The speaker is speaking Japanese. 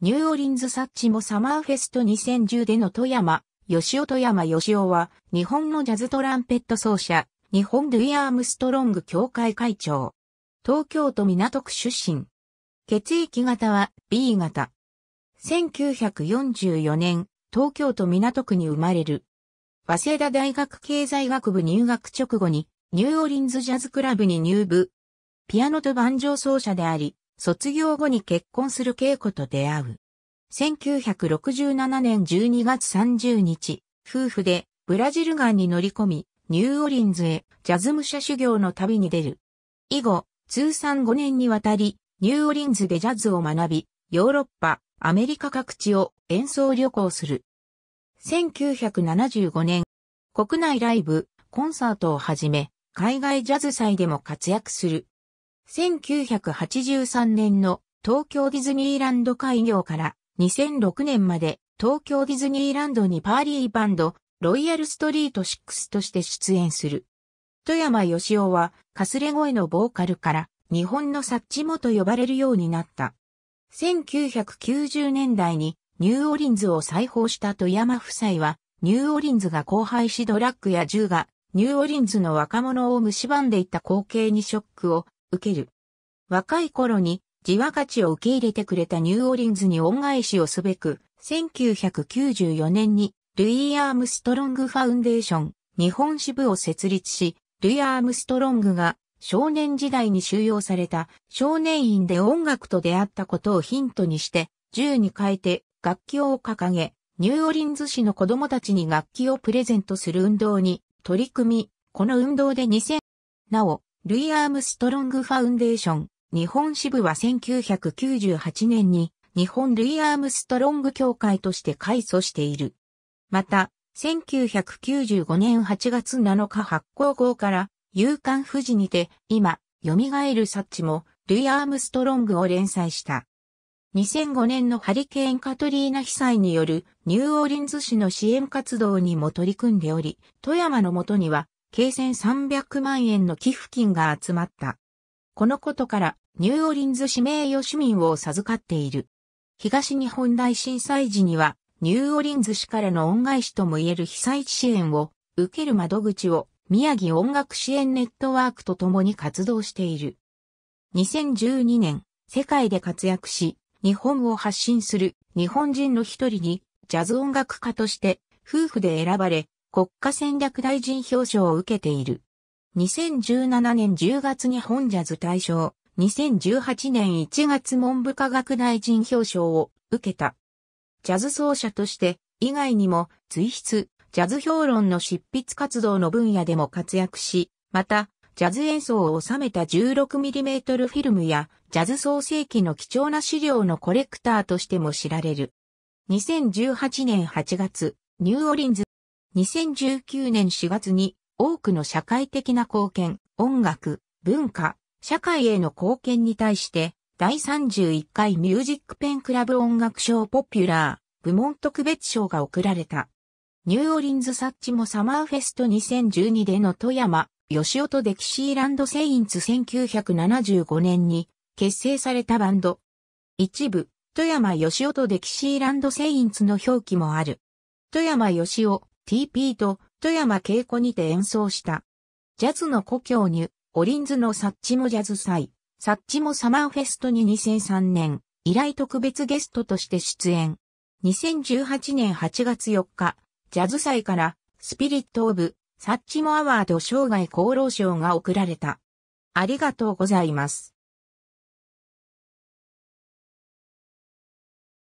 ニューオリンズサッチもサマーフェスト2010での富山、吉尾富山吉尾は、日本のジャズトランペット奏者、日本ルイ・アームストロング協会会長。東京都港区出身。血液型は B 型。1944年、東京都港区に生まれる。早稲田大学経済学部入学直後に、ニューオリンズジャズクラブに入部。ピアノと盤上奏者であり、卒業後に結婚する恵子と出会う。1967年12月30日、夫婦でブラジルンに乗り込み、ニューオリンズへジャズ武者修行の旅に出る。以後、通算5年にわたり、ニューオリンズでジャズを学び、ヨーロッパ、アメリカ各地を演奏旅行する。1975年、国内ライブ、コンサートをはじめ、海外ジャズ祭でも活躍する。1983年の東京ディズニーランド開業から2006年まで東京ディズニーランドにパーリーバンド、ロイヤルストリート6として出演する。富山義雄は、かすれ声のボーカルから、日本のサッチモと呼ばれるようになった。1990年代に、ニューオリンズを再訪した富山夫妻は、ニューオリンズが荒廃しドラッグや銃が、ニューオリンズの若者を蝕んでいった光景にショックを受ける。若い頃に、自和価値を受け入れてくれたニューオリンズに恩返しをすべく、1994年に、ルイ・アームストロング・ファウンデーション、日本支部を設立し、ルイ・アームストロングが少年時代に収容された少年院で音楽と出会ったことをヒントにして、銃に変えて楽器を掲げ、ニューオリンズ市の子供たちに楽器をプレゼントする運動に取り組み、この運動で2000、なお、ルイ・アームストロング・ファウンデーション、日本支部は1998年に日本ルイ・アームストロング協会として開祖している。また、1995年8月7日発行号から、夕刊富士にて、今、蘇るサッチも、ルイ・アームストロングを連載した。2005年のハリケーンカトリーナ被災によるニューオーリンズ市の支援活動にも取り組んでおり、富山のもとには計1300万円の寄付金が集まった。このことから、ニューオリンズ指名誉市民を授かっている。東日本大震災時には、ニューオリンズ市からの恩返しとも言える被災地支援を受ける窓口を宮城音楽支援ネットワークと共に活動している。2012年、世界で活躍し、日本を発信する日本人の一人にジャズ音楽家として夫婦で選ばれ、国家戦略大臣表彰を受けている。2017年10月に本ジャズ大賞、2018年1月文部科学大臣表彰を受けた。ジャズ奏者として、以外にも、随筆、ジャズ評論の執筆活動の分野でも活躍し、また、ジャズ演奏を収めた 16mm フィルムや、ジャズ創世紀の貴重な資料のコレクターとしても知られる。2018年8月、ニューオリンズ2019年4月に多くの社会的な貢献、音楽、文化、社会への貢献に対して第31回ミュージックペンクラブ音楽賞ポピュラー部門特別賞が贈られた。ニューオリンズサッチもサマーフェスト2012での富山、吉尾とデキシーランドセインツ1975年に結成されたバンド。一部、富山吉尾とデキシーランドセインツの表記もある。富山吉尾、TP と富山稽古にて演奏した。ジャズの故郷に、オリンズのサッチモジャズ祭、サッチモサマーフェストに2003年、以来特別ゲストとして出演。2018年8月4日、ジャズ祭から、スピリット・オブ・サッチモ・アワード生涯功労賞が贈られた。ありがとうございます。